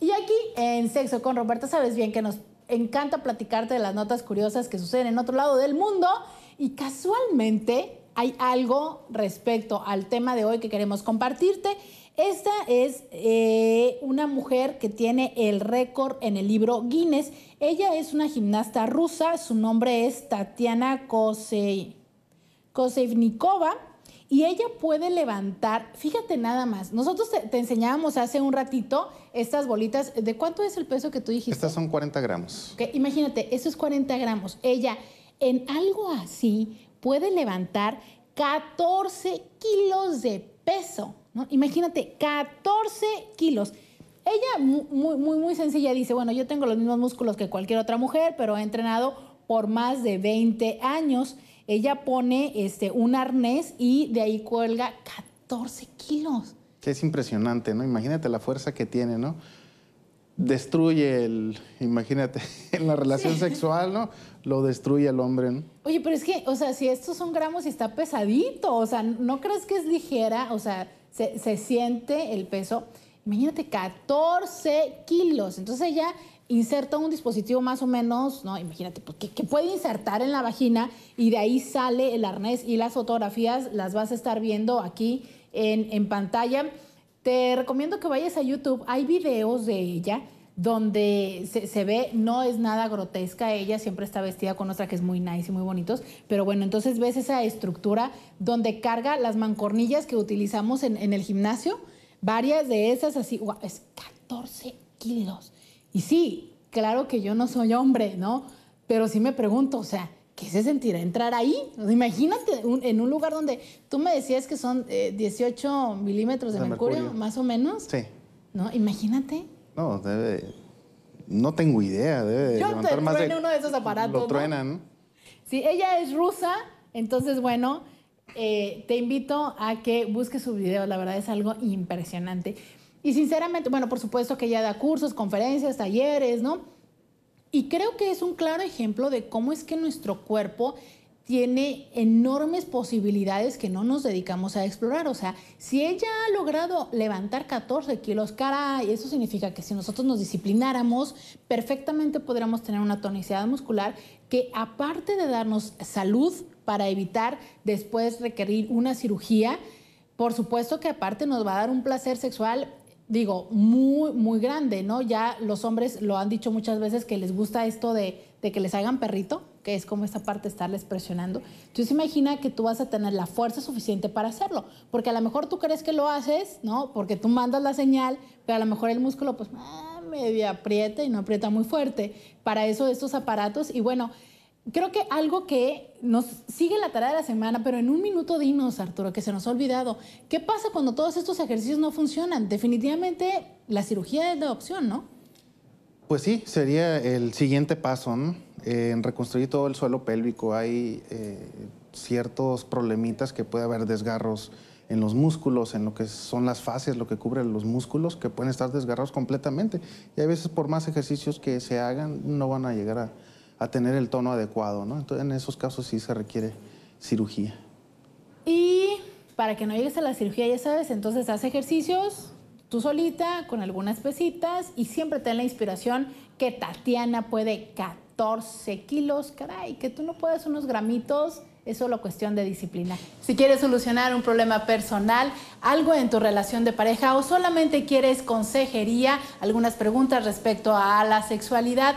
Y aquí en Sexo con Roberta sabes bien que nos encanta platicarte de las notas curiosas que suceden en otro lado del mundo y casualmente hay algo respecto al tema de hoy que queremos compartirte. Esta es eh, una mujer que tiene el récord en el libro Guinness. Ella es una gimnasta rusa, su nombre es Tatiana Kosevnikova y ella puede levantar, fíjate nada más, nosotros te, enseñábamos hace un ratito estas bolitas, ¿de cuánto es el peso que tú dijiste? Estas son 40 gramos. Ok, imagínate, eso es 40 gramos. Ella en algo así puede levantar 14 kilos de peso, ¿no? Imagínate, 14 kilos. Ella muy, muy, muy sencilla dice, bueno, yo tengo los mismos músculos que cualquier otra mujer, pero he entrenado por más de 20 años. Ella pone este, un arnés y de ahí cuelga 14 kilos. Que es impresionante, ¿no? Imagínate la fuerza que tiene, ¿no? Destruye el, imagínate, en la relación sexual, ¿no? Lo destruye el hombre, ¿no? Oye, pero es que, o sea, si estos son gramos y está pesadito, o sea, ¿no crees que es ligera? O sea, se, se siente el peso imagínate, 14 kilos. Entonces ella inserta un dispositivo más o menos, ¿no? Imagínate, pues, que, puede insertar en la vagina y de ahí sale el arnés y las fotografías las vas a estar viendo aquí en, en pantalla. Te recomiendo que vayas a YouTube, hay videos de ella donde se, se, ve, no es nada grotesca ella, siempre está vestida con otra que es muy nice y muy bonitos, pero bueno, entonces ves esa estructura donde carga las mancornillas que utilizamos en, en el gimnasio, Varias de esas así, es 14 kilos. Y sí, claro que yo no soy hombre, ¿no? Pero sí me pregunto, o sea, ¿qué se sentirá entrar ahí? Imagínate en un lugar donde tú me decías que son 18 eh, milímetros de, mercurio, más o menos. Sí. ¿No? Imagínate. No, debe. No tengo idea, debe. Yo levantar más de, uno de esos aparatos. Lo ¿no? Sí, ella es rusa, entonces, bueno eh, te invito a que busques su video, la verdad es algo impresionante. Y sinceramente, bueno, por supuesto que ella da cursos, conferencias, talleres, ¿no? Y creo que es un claro ejemplo de cómo es que nuestro cuerpo tiene enormes posibilidades que no nos dedicamos a explorar. O sea, si ella ha logrado levantar 14 kilos, caray, eso significa que si nosotros nos disciplináramos, perfectamente podríamos tener una tonicidad muscular que aparte de darnos salud, para evitar después requerir una cirugía. Por supuesto que aparte nos va a dar un placer sexual digo, muy, muy grande, ¿no? Ya los hombres lo han dicho muchas veces que les gusta esto de, que les hagan perrito, que es como esta parte de estarles presionando. Entonces imagina que tú vas a tener la fuerza suficiente para hacerlo, porque a lo mejor tú crees que lo haces, ¿no? Porque tú mandas la señal, pero a lo mejor el músculo pues ah, medio aprieta y no aprieta muy fuerte. Para eso estos aparatos, y bueno, creo que algo que nos sigue la tarea de la semana, pero en un minuto dinos, Arturo, que se nos ha olvidado. ¿Qué pasa cuando todos estos ejercicios no funcionan? Definitivamente la cirugía es la opción, ¿no? Pues sí, sería el siguiente paso, ¿no? Eh, en reconstruir todo el suelo pélvico hay eh, ciertos problemitas que puede haber desgarros en los músculos, en lo que son las fases, lo que cubre los músculos, que pueden estar desgarrados completamente. Y a veces por más ejercicios que se hagan, no van a llegar a, a tener el tono adecuado, ¿no? Entonces, en esos casos sí se requiere cirugía. Y para que no llegues a la cirugía, ya sabes, entonces haz ejercicios tú solita con algunas pesitas y siempre ten la inspiración que Tatiana puede 14 kilos, caray, que tú no puedes unos gramitos. Es solo cuestión de disciplina. Si quieres solucionar un problema personal, algo en tu relación de pareja o solamente quieres consejería, algunas preguntas respecto a la sexualidad,